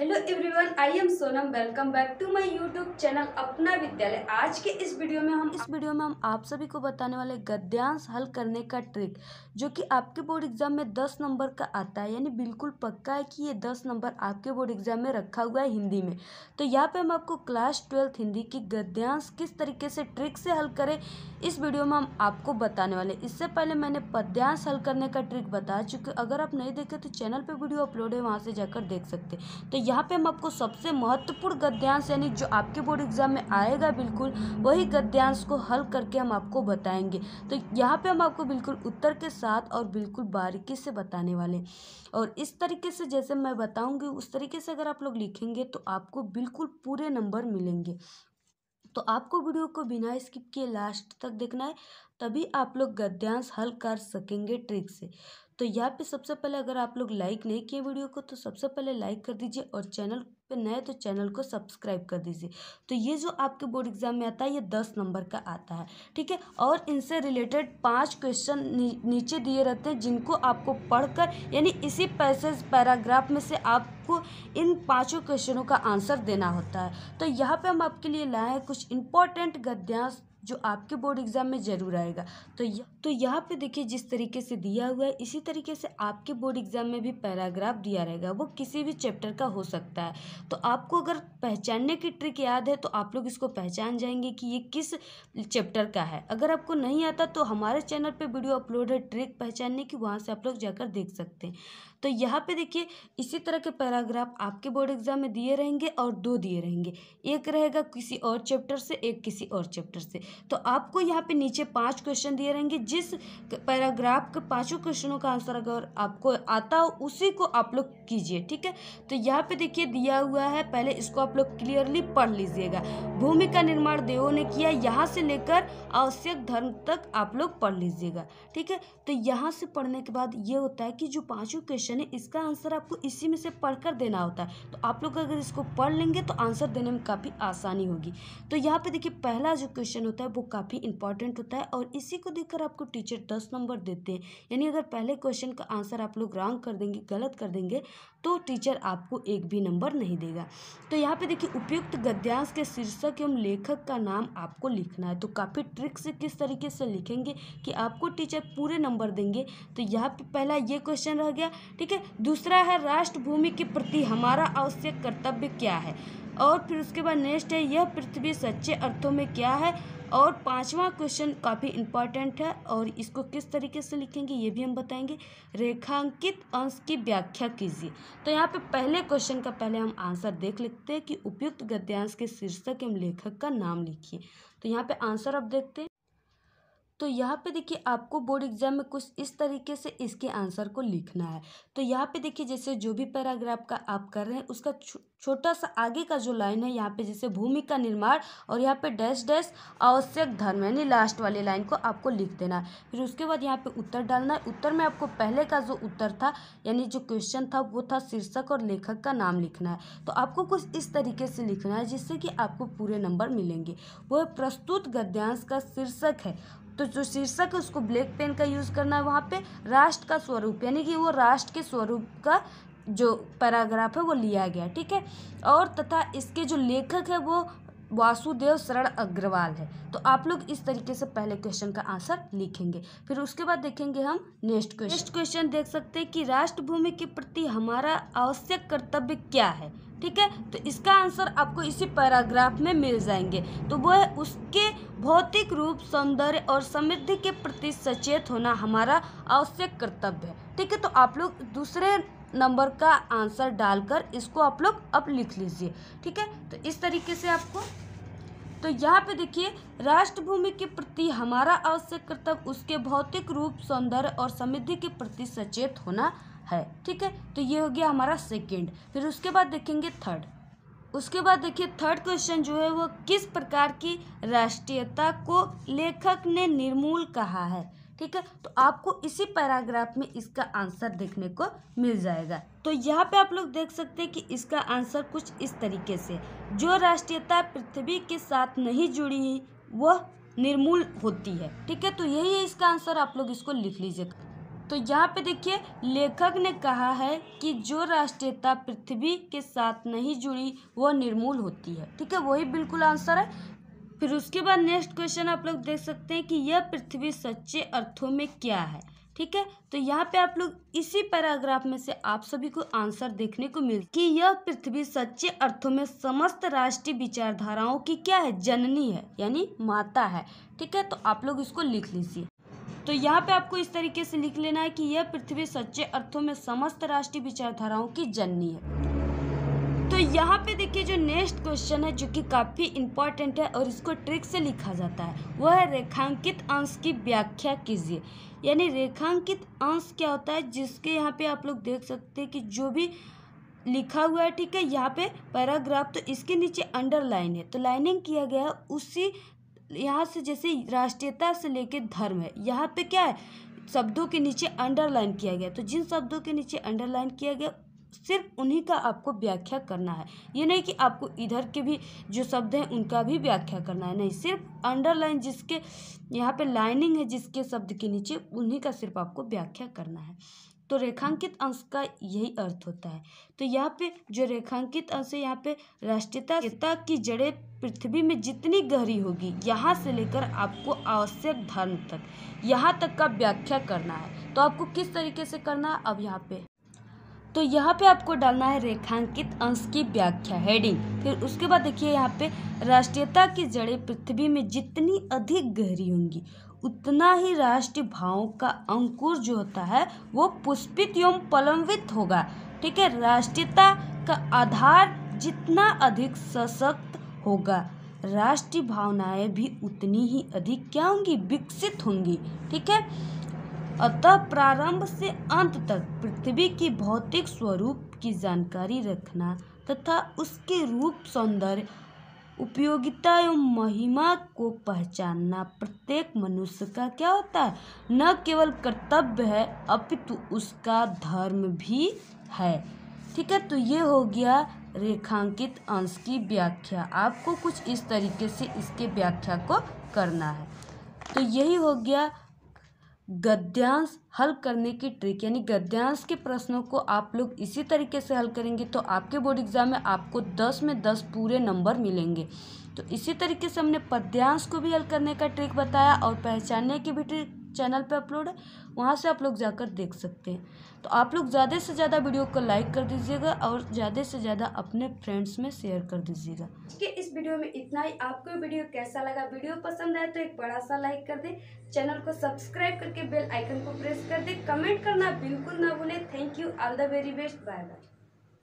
hello everyone I am Sonam welcome back to my YouTube channel Apna Vidyalaya आज के इस video में हम इस वीडियो में हम आप सभी को बताने वाले गद्यांश हल करने का ट्रिक जो कि आपके बोर्ड एग्जाम में दस नंबर का आता है यानी बिल्कुल पक्का है कि ये दस नंबर आपके बोर्ड एग्जाम में रखा हुआ है हिंदी में तो यहाँ पर हम आपको क्लास ट्वेल्थ हिंदी की गद्यांश किस तरीके से ट्रिक से हल करें इस वीडियो में हम आपको बताने वाले इससे पहले मैंने पद्यांश हल करने का ट्रिक बता चुके अगर आप नहीं देखें तो चैनल पर वीडियो अपलोड है वहाँ से जाकर देख सकते तो यहाँ पे हम आपको सबसे महत्वपूर्ण गद्यांश यानी जो आपके बोर्ड एग्जाम में आएगा बिल्कुल वही गद्यांश को हल करके हम आपको बताएंगे तो यहाँ पे हम आपको बिल्कुल उत्तर के साथ और बिल्कुल बारीकी से बताने वाले और इस तरीके से जैसे मैं बताऊँगी उस तरीके से अगर आप लोग लिखेंगे तो आपको बिल्कुल पूरे नंबर मिलेंगे तो आपको वीडियो को बिना स्किप किए लास्ट तक देखना है तभी आप लोग गद्यांश हल कर सकेंगे ट्रिक से तो यहाँ पे सबसे पहले अगर आप लोग लाइक नहीं किए वीडियो को तो सबसे पहले लाइक कर दीजिए और चैनल पे नए तो चैनल को सब्सक्राइब कर दीजिए तो ये जो आपके बोर्ड एग्जाम में आता है ये दस नंबर का आता है ठीक है और इनसे रिलेटेड पांच क्वेश्चन नी, नीचे दिए रहते हैं जिनको आपको पढ़कर यानी इसी पैसेज पैराग्राफ में से आपको इन पांचों क्वेश्चनों का आंसर देना होता है तो यहाँ पे हम आपके लिए लाए हैं कुछ इंपॉर्टेंट गद्यांश जो आपके बोर्ड एग्जाम में ज़रूर आएगा तो यह तो यहाँ पे देखिए जिस तरीके से दिया हुआ है इसी तरीके से आपके बोर्ड एग्जाम में भी पैराग्राफ दिया रहेगा वो किसी भी चैप्टर का हो सकता है तो आपको अगर पहचानने की ट्रिक याद है तो आप लोग इसको पहचान जाएंगे कि ये किस चैप्टर का है अगर आपको नहीं आता तो हमारे चैनल पर वीडियो अपलोड है ट्रिक पहचानने की वहाँ से आप लोग जाकर देख सकते हैं तो यहाँ पे देखिए इसी तरह के पैराग्राफ आपके बोर्ड एग्जाम में दिए रहेंगे और दो दिए रहेंगे एक रहेगा किसी और चैप्टर से एक किसी और चैप्टर से तो आपको यहाँ पे नीचे पांच क्वेश्चन दिए रहेंगे जिस पैराग्राफ के पांचों क्वेश्चनों का आंसर अगर आपको आता हो उसी को आप लोग कीजिए ठीक है तो यहाँ पे देखिए दिया हुआ है पहले इसको आप लोग क्लियरली पढ़ लीजिएगा भूमि का निर्माण देवों ने किया यहाँ से लेकर आवश्यक धर्म तक आप लोग पढ़ लीजिएगा ठीक है तो यहाँ से पढ़ने के बाद ये होता है कि जो पाँचों क्वेश्चन है इसका आंसर आपको इसी में से पढ़कर देना होता है तो आप लोग अगर इसको पढ़ लेंगे तो आंसर देने में काफ़ी आसानी होगी तो यहाँ पे देखिए पहला जो क्वेश्चन होता है वो काफ़ी इंपॉर्टेंट होता है और इसी को देखकर आप आपको टीचर दस नंबर देते हैं यानी अगर पहले क्वेश्चन का आंसर आप लोग रॉन्ग कर देंगे गलत कर देंगे तो टीचर आपको एक भी नंबर नहीं देगा तो यहाँ पे देखिए उपयुक्त गद्यांश के शीर्षक एवं लेखक का नाम आपको लिखना है तो काफ़ी ट्रिक से किस तरीके से लिखेंगे कि आपको टीचर पूरे नंबर देंगे तो यहाँ पे पहला ये क्वेश्चन रह गया ठीक है दूसरा है राष्ट्रभूमि के प्रति हमारा आवश्यक कर्तव्य क्या है और फिर उसके बाद नेक्स्ट है यह पृथ्वी सच्चे अर्थों में क्या है और पाँचवा क्वेश्चन काफ़ी इम्पॉर्टेंट है और इसको किस तरीके से लिखेंगे ये भी हम बताएंगे रेखांकित अंश की व्याख्या कीजिए तो यहाँ पे पहले क्वेश्चन का पहले हम आंसर देख लेते हैं कि उपयुक्त गद्यांश के शीर्षक एवं लेखक का नाम लिखिए तो यहाँ पे आंसर आप देखते हैं तो यहाँ पे देखिए आपको बोर्ड एग्जाम में कुछ इस तरीके से इसके आंसर को लिखना है तो यहाँ पे देखिए जैसे जो भी पैराग्राफ का आप कर रहे हैं उसका छोटा सा आगे का जो लाइन है यहाँ पे जैसे भूमि का निर्माण और यहाँ पे डैश डैश आवश्यक धर्म यानी लास्ट वाली लाइन को आपको लिख देना है फिर उसके बाद यहाँ पे उत्तर डालना है उत्तर में आपको पहले का जो उत्तर था यानी जो क्वेश्चन था वो था शीर्षक और लेखक का नाम लिखना है तो आपको कुछ इस तरीके से लिखना है जिससे कि आपको पूरे नंबर मिलेंगे वह प्रस्तुत गद्यांश का शीर्षक है तो जो शीर्षक है उसको ब्लैक पेन का यूज़ करना है वहाँ पे राष्ट्र का स्वरूप यानी कि वो राष्ट्र के स्वरूप का जो पैराग्राफ है वो लिया गया ठीक है और तथा इसके जो लेखक है वो वासुदेव शरण अग्रवाल है तो आप लोग इस तरीके से पहले क्वेश्चन का आंसर लिखेंगे फिर उसके बाद देखेंगे हम नेक्स्ट क्वेश्चन नेक्स्ट क्वेश्चन देख सकते हैं कि राष्ट्रभूमि के प्रति हमारा आवश्यक कर्तव्य क्या है ठीक है तो इसका आंसर आपको इसी पैराग्राफ में मिल जाएंगे तो वो है उसके भौतिक रूप सौंदर्य और समृद्धि के प्रति सचेत होना हमारा आवश्यक कर्तव्य है ठीक है तो आप लोग दूसरे नंबर का आंसर डालकर इसको आप लोग अब लिख लीजिए ठीक है तो इस तरीके से आपको तो यहाँ पे देखिए राष्ट्रभूमि के प्रति हमारा आवश्यक कर्तव्य उसके भौतिक रूप सौंदर्य और समृद्धि के प्रति सचेत होना है ठीक है तो ये हो गया हमारा सेकेंड फिर उसके बाद देखेंगे थर्ड उसके बाद देखिए थर्ड क्वेश्चन जो है वो किस प्रकार की राष्ट्रीयता को लेखक ने निर्मूल कहा है ठीक है तो आपको इसी पैराग्राफ में इसका आंसर देखने को मिल जाएगा तो यहाँ पे आप लोग देख सकते हैं कि इसका आंसर कुछ इस तरीके से जो राष्ट्रीयता पृथ्वी के साथ नहीं जुड़ी वह निर्मूल होती है ठीक है तो यही है इसका आंसर आप लोग इसको लिख लीजिएगा तो यहाँ पे देखिए लेखक ने कहा है कि जो राष्ट्रीयता पृथ्वी के साथ नहीं जुड़ी वह निर्मूल होती है ठीक है वही बिल्कुल आंसर है फिर उसके बाद नेक्स्ट क्वेश्चन आप लोग देख सकते हैं कि यह पृथ्वी सच्चे अर्थों में क्या है ठीक है तो यहाँ पे आप लोग इसी पैराग्राफ में से आप सभी को आंसर देखने को मिल कि यह पृथ्वी सच्चे अर्थों में समस्त राष्ट्रीय विचारधाराओं की क्या है जननी है यानी माता है ठीक है तो आप लोग इसको लिख लीजिए तो यहाँ पे आपको इस तरीके से लिख लेना है कि यह पृथ्वी सच्चे अर्थों में समस्त राष्ट्रीय विचारधाराओं की जननी है तो यहाँ पे देखिए जो नेक्स्ट क्वेश्चन है जो कि काफ़ी इंपॉर्टेंट है और इसको ट्रिक से लिखा जाता है वह है रेखांकित अंश की व्याख्या कीजिए यानी रेखांकित अंश क्या होता है जिसके यहाँ पे आप लोग देख सकते हैं कि जो भी लिखा हुआ है ठीक है यहाँ पे पैराग्राफ तो इसके नीचे अंडरलाइन है तो लाइनिंग किया गया है उसी यहाँ से जैसे राष्ट्रीयता से लेकर धर्म है यहाँ पे क्या है शब्दों के नीचे अंडरलाइन किया गया तो जिन शब्दों के नीचे अंडरलाइन किया गया सिर्फ उन्हीं का आपको व्याख्या करना है ये नहीं कि आपको इधर के भी जो शब्द हैं उनका भी व्याख्या करना है नहीं सिर्फ अंडरलाइन जिसके यहाँ पे लाइनिंग है जिसके शब्द के नीचे उन्हीं का सिर्फ आपको व्याख्या करना है तो रेखांकित अंश का यही अर्थ होता है तो यहाँ पे जो रेखांकित अंश है यहाँ पे राष्ट्रीयता की जड़ें पृथ्वी में जितनी गहरी होगी यहाँ से लेकर आपको आवश्यक धर्म तक यहाँ तक का व्याख्या करना है तो आपको किस तरीके से करना है अब यहाँ पे तो यहाँ पे आपको डालना है रेखांकित अंश की व्याख्या हेडिंग फिर उसके बाद देखिए यहाँ पे राष्ट्रीयता की जड़ें पृथ्वी में जितनी अधिक गहरी होंगी उतना ही राष्ट्रीय भावों का अंकुर जो होता है वो पुष्पित एवं पलम्बित होगा ठीक है राष्ट्रीयता का आधार जितना अधिक सशक्त होगा राष्ट्रीय भावनाएं भी उतनी ही अधिक क्या होंगी विकसित होंगी ठीक है अतः प्रारंभ से अंत तक पृथ्वी की भौतिक स्वरूप की जानकारी रखना तथा उसके रूप सौंदर्य उपयोगिता एवं महिमा को पहचानना प्रत्येक मनुष्य का क्या होता है न केवल कर्तव्य है अपितु उसका धर्म भी है ठीक है तो ये हो गया रेखांकित अंश की व्याख्या आपको कुछ इस तरीके से इसके व्याख्या को करना है तो यही हो गया गद्यांश हल करने की ट्रिक यानी गद्यांश के प्रश्नों को आप लोग इसी तरीके से हल करेंगे तो आपके बोर्ड एग्जाम में आपको दस में दस पूरे नंबर मिलेंगे तो इसी तरीके से हमने पद्यांश को भी हल करने का ट्रिक बताया और पहचानने की भी ट्रिक चैनल पे अपलोड है वहाँ से आप लोग जाकर देख सकते हैं तो आप लोग ज़्यादा से ज़्यादा वीडियो को लाइक कर दीजिएगा और ज़्यादा से ज़्यादा अपने फ्रेंड्स में शेयर कर दीजिएगा कि इस वीडियो में इतना ही आपको वीडियो कैसा लगा वीडियो पसंद आए तो एक बड़ा सा लाइक कर दें चैनल को सब्सक्राइब करके बेल आइकन को प्रेस कर दें कमेंट करना बिल्कुल ना भूलें thank you all the very best bye bye